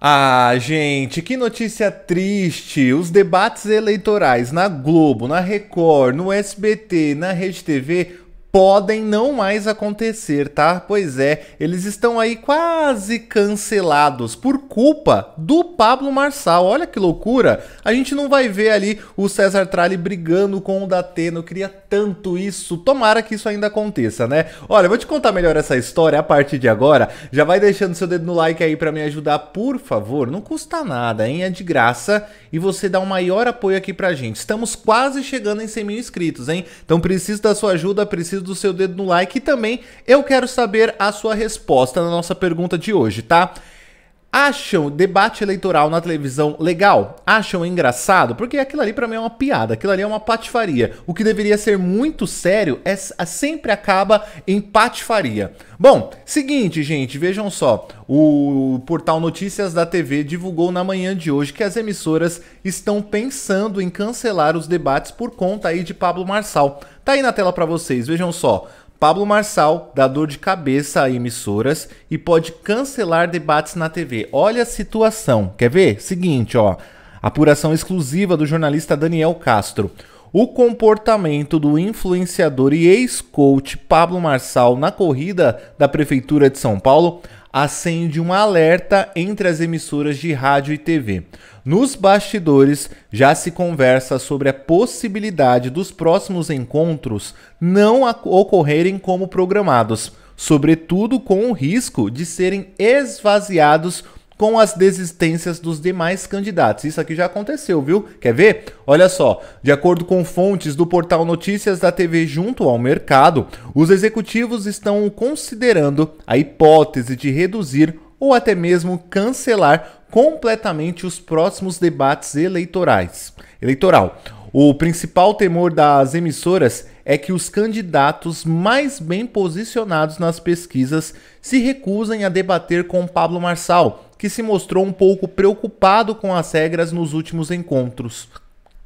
Ah, gente, que notícia triste! Os debates eleitorais na Globo, na Record, no SBT, na Rede TV podem não mais acontecer, tá? Pois é, eles estão aí quase cancelados por culpa do Pablo Marçal. Olha que loucura! A gente não vai ver ali o César Tralli brigando com o Dateno. Eu queria tanto isso. Tomara que isso ainda aconteça, né? Olha, eu vou te contar melhor essa história a partir de agora. Já vai deixando seu dedo no like aí para me ajudar, por favor. Não custa nada, hein? É de graça e você dá um maior apoio aqui pra gente. Estamos quase chegando em 100 mil inscritos, hein? Então preciso da sua ajuda, preciso do seu dedo no like e também eu quero saber a sua resposta na nossa pergunta de hoje, tá? acham debate eleitoral na televisão legal, acham engraçado, porque aquilo ali para mim é uma piada, aquilo ali é uma patifaria. O que deveria ser muito sério é, é sempre acaba em patifaria. Bom, seguinte, gente, vejam só. O portal Notícias da TV divulgou na manhã de hoje que as emissoras estão pensando em cancelar os debates por conta aí de Pablo Marçal. Tá aí na tela para vocês, vejam só. Pablo Marçal dá dor de cabeça a emissoras e pode cancelar debates na TV. Olha a situação. Quer ver? Seguinte, ó. Apuração exclusiva do jornalista Daniel Castro o comportamento do influenciador e ex-coach Pablo Marçal na corrida da Prefeitura de São Paulo acende um alerta entre as emissoras de rádio e TV. Nos bastidores já se conversa sobre a possibilidade dos próximos encontros não ocorrerem como programados, sobretudo com o risco de serem esvaziados com as desistências dos demais candidatos. Isso aqui já aconteceu, viu? Quer ver? Olha só, de acordo com fontes do portal Notícias da TV junto ao mercado, os executivos estão considerando a hipótese de reduzir ou até mesmo cancelar completamente os próximos debates eleitorais. Eleitoral. O principal temor das emissoras é que os candidatos mais bem posicionados nas pesquisas se recusem a debater com Pablo Marçal, que se mostrou um pouco preocupado com as regras nos últimos encontros.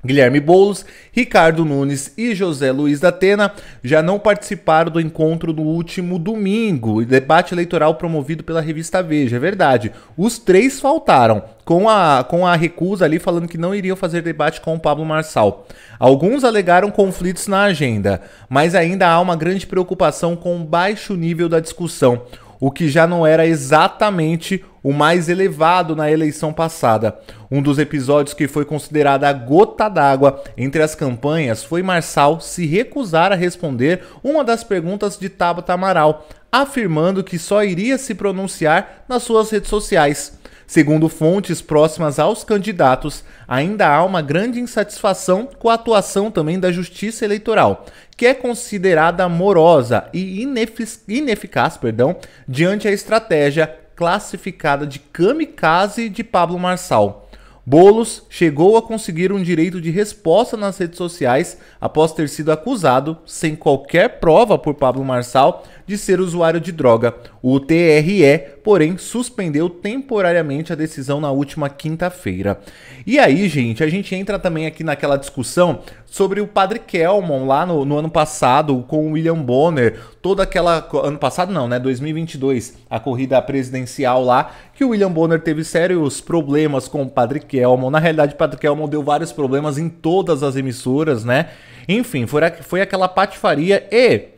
Guilherme Boulos, Ricardo Nunes e José Luiz da Atena já não participaram do encontro no último domingo, debate eleitoral promovido pela revista Veja, é verdade. Os três faltaram, com a, com a recusa ali falando que não iriam fazer debate com o Pablo Marçal. Alguns alegaram conflitos na agenda, mas ainda há uma grande preocupação com o baixo nível da discussão o que já não era exatamente o mais elevado na eleição passada. Um dos episódios que foi considerada a gota d'água entre as campanhas foi Marçal se recusar a responder uma das perguntas de Tabata Amaral, afirmando que só iria se pronunciar nas suas redes sociais. Segundo fontes próximas aos candidatos, ainda há uma grande insatisfação com a atuação também da Justiça Eleitoral, que é considerada morosa e inefic ineficaz perdão, diante a estratégia classificada de kamikaze de Pablo Marçal. Bolos chegou a conseguir um direito de resposta nas redes sociais após ter sido acusado, sem qualquer prova por Pablo Marçal, de ser usuário de droga, o TRE, porém, suspendeu temporariamente a decisão na última quinta-feira. E aí, gente, a gente entra também aqui naquela discussão sobre o Padre Kelmon lá no, no ano passado com o William Bonner, toda aquela ano passado não, né, 2022, a corrida presidencial lá, que o William Bonner teve sérios problemas com o Padre Kelmon. Na realidade, o Padre Kelmon deu vários problemas em todas as emissoras, né? Enfim, foi, foi aquela patifaria e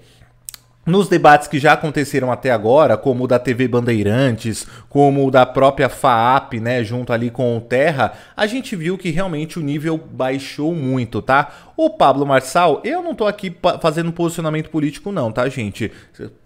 nos debates que já aconteceram até agora, como o da TV Bandeirantes, como o da própria FAAP, né, junto ali com o Terra, a gente viu que realmente o nível baixou muito, tá? O Pablo Marçal, eu não tô aqui fazendo posicionamento político, não, tá, gente?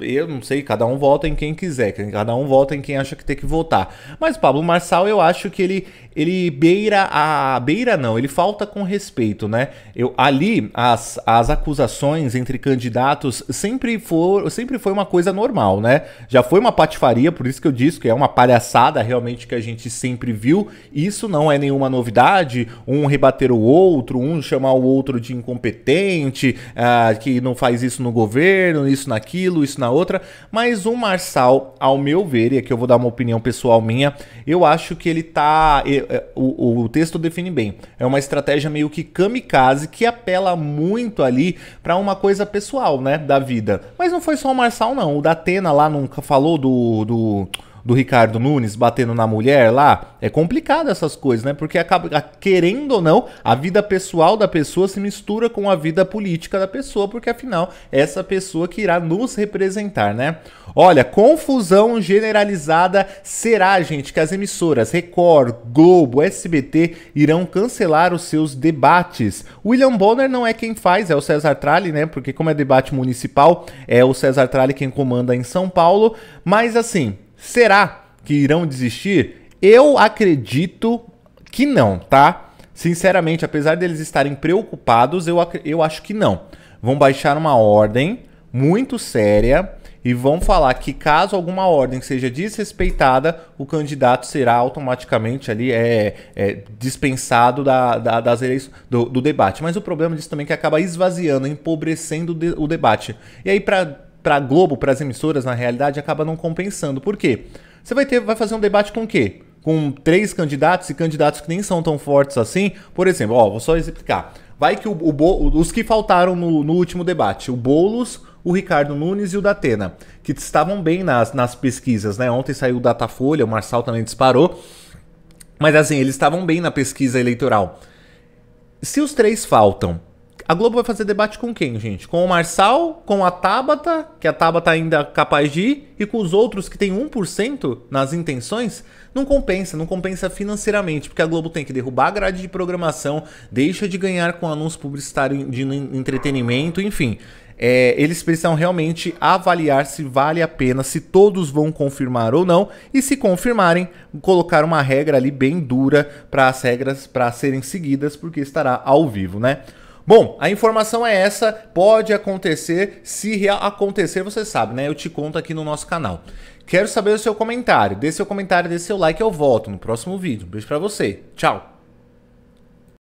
Eu não sei, cada um vota em quem quiser, cada um vota em quem acha que tem que votar. Mas o Pablo Marçal, eu acho que ele, ele beira a. Beira não, ele falta com respeito, né? Eu, ali, as, as acusações entre candidatos sempre, for, sempre foi uma coisa normal, né? Já foi uma patifaria, por isso que eu disse que é uma palhaçada realmente que a gente sempre viu. Isso não é nenhuma novidade, um rebater o outro, um chamar o outro de incompetente, ah, que não faz isso no governo, isso naquilo, isso na outra. Mas o Marçal, ao meu ver, e aqui eu vou dar uma opinião pessoal minha, eu acho que ele tá. É, o, o texto define bem. É uma estratégia meio que kamikaze que apela muito ali para uma coisa pessoal, né? Da vida. Mas não foi só o Marçal, não. O da Atena lá nunca falou do. do do Ricardo Nunes batendo na mulher lá, é complicado essas coisas, né? Porque acaba, querendo ou não, a vida pessoal da pessoa se mistura com a vida política da pessoa, porque afinal é essa pessoa que irá nos representar, né? Olha, confusão generalizada será, gente, que as emissoras Record, Globo, SBT irão cancelar os seus debates. William Bonner não é quem faz, é o César Tralli, né? Porque como é debate municipal, é o César Tralli quem comanda em São Paulo, mas assim, Será que irão desistir? Eu acredito que não, tá? Sinceramente, apesar deles estarem preocupados, eu, eu acho que não. Vão baixar uma ordem muito séria e vão falar que caso alguma ordem seja desrespeitada, o candidato será automaticamente ali é, é dispensado da, da, das eleições, do, do, debate. Mas o problema disso também é que acaba esvaziando, empobrecendo o debate. E aí, para para a Globo, para as emissoras, na realidade, acaba não compensando. Por quê? Você vai ter, vai fazer um debate com o quê? Com três candidatos e candidatos que nem são tão fortes assim. Por exemplo, ó, vou só explicar. Vai que o, o os que faltaram no, no último debate, o Boulos, o Ricardo Nunes e o Datena, que estavam bem nas, nas pesquisas, né? Ontem saiu o Datafolha, o Marçal também disparou. Mas assim, eles estavam bem na pesquisa eleitoral. Se os três faltam a Globo vai fazer debate com quem, gente? Com o Marçal, com a Tabata, que a Tabata ainda é capaz de ir, e com os outros que têm 1% nas intenções? Não compensa, não compensa financeiramente, porque a Globo tem que derrubar a grade de programação, deixa de ganhar com anúncio publicitário de entretenimento, enfim. É, eles precisam realmente avaliar se vale a pena, se todos vão confirmar ou não, e se confirmarem, colocar uma regra ali bem dura para as regras para serem seguidas, porque estará ao vivo, né? Bom, a informação é essa, pode acontecer, se acontecer você sabe, né? Eu te conto aqui no nosso canal. Quero saber o seu comentário, dê seu comentário, dê seu like, eu volto no próximo vídeo. Um beijo pra você, tchau!